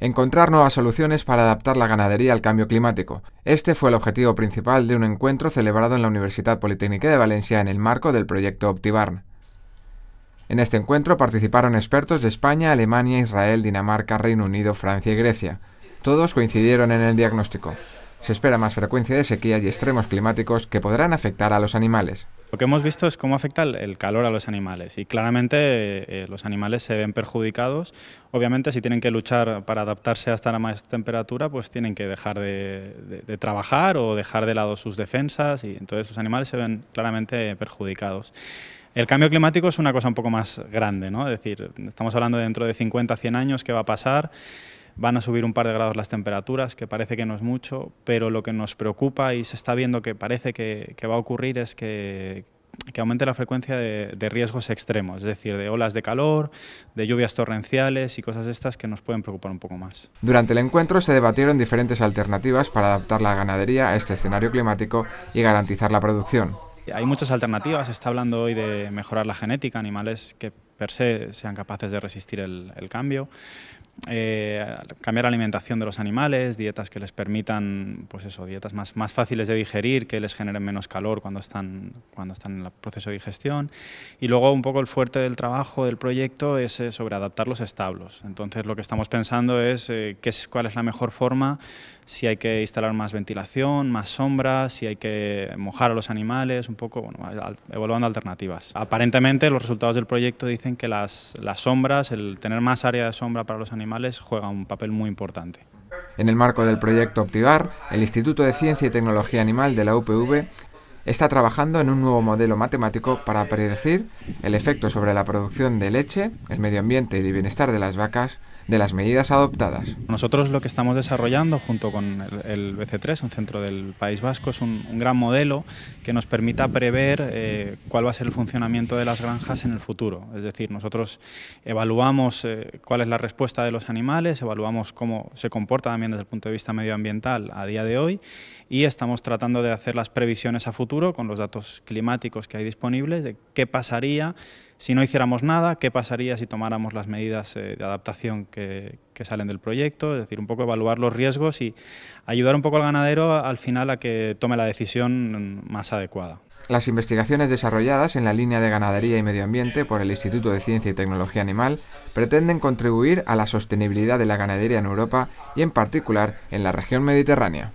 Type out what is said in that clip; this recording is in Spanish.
encontrar nuevas soluciones para adaptar la ganadería al cambio climático. Este fue el objetivo principal de un encuentro celebrado en la Universidad Politécnica de Valencia en el marco del proyecto Optibarn. En este encuentro participaron expertos de España, Alemania, Israel, Dinamarca, Reino Unido, Francia y Grecia. Todos coincidieron en el diagnóstico. Se espera más frecuencia de sequía y extremos climáticos que podrán afectar a los animales. Lo que hemos visto es cómo afecta el calor a los animales y claramente eh, eh, los animales se ven perjudicados. Obviamente si tienen que luchar para adaptarse hasta la más temperatura, pues tienen que dejar de, trabajar o dejar de lado sus defensas y entonces los animales se ven claramente perjudicados. El cambio climático es una cosa un poco más grande, ¿no? Es decir, estamos hablando de dentro de 50, 100 años, ¿qué va a pasar? Van a subir un par de grados las temperaturas, que parece que no es mucho, pero lo que nos preocupa y se está viendo que parece que, va a ocurrir es que, aumente la frecuencia de, riesgos extremos, es decir, de olas de calor, de lluvias torrenciales y cosas estas que nos pueden preocupar un poco más. Durante el encuentro se debatieron diferentes alternativas para adaptar la ganadería a este escenario climático y garantizar la producción. Hay muchas alternativas, se está hablando hoy de mejorar la genética, animales que per se sean capaces de resistir el cambio, eh, cambiar la alimentación de los animales, dietas que les permitan, pues eso, dietas más, más fáciles de digerir, que les generen menos calor cuando están, cuando están en el proceso de digestión. Y luego un poco el fuerte del trabajo, del proyecto, es eh, sobre adaptar los establos. Entonces lo que estamos pensando es, eh, qué es cuál es la mejor forma, si hay que instalar más ventilación, más sombras, si hay que mojar a los animales, un poco, bueno, evaluando alternativas. Aparentemente los resultados del proyecto dicen que las, las sombras, el tener más área de sombra para los animales, animales juega un papel muy importante. En el marco del proyecto Optivar, el Instituto de Ciencia y Tecnología Animal de la UPV está trabajando en un nuevo modelo matemático para predecir el efecto sobre la producción de leche, el medio ambiente y el bienestar de las vacas de las medidas adoptadas. Nosotros lo que estamos desarrollando junto con el, BC3, un centro del País Vasco, es un, gran modelo que nos permita prever eh, cuál va a ser el funcionamiento de las granjas en el futuro. Es decir, nosotros evaluamos eh, cuál es la respuesta de los animales, evaluamos cómo se comporta también desde el punto de vista medioambiental a día de hoy y estamos tratando de hacer las previsiones a futuro con los datos climáticos que hay disponibles de qué pasaría si no hiciéramos nada, ¿qué pasaría si tomáramos las medidas eh, de adaptación que, que, salen del proyecto? Es decir, un poco evaluar los riesgos y ayudar un poco al ganadero al final a que tome la decisión más adecuada. Las investigaciones desarrolladas en la línea de ganadería y medio ambiente por el Instituto de Ciencia y Tecnología Animal pretenden contribuir a la sostenibilidad de la ganadería en Europa y en particular en la región mediterránea.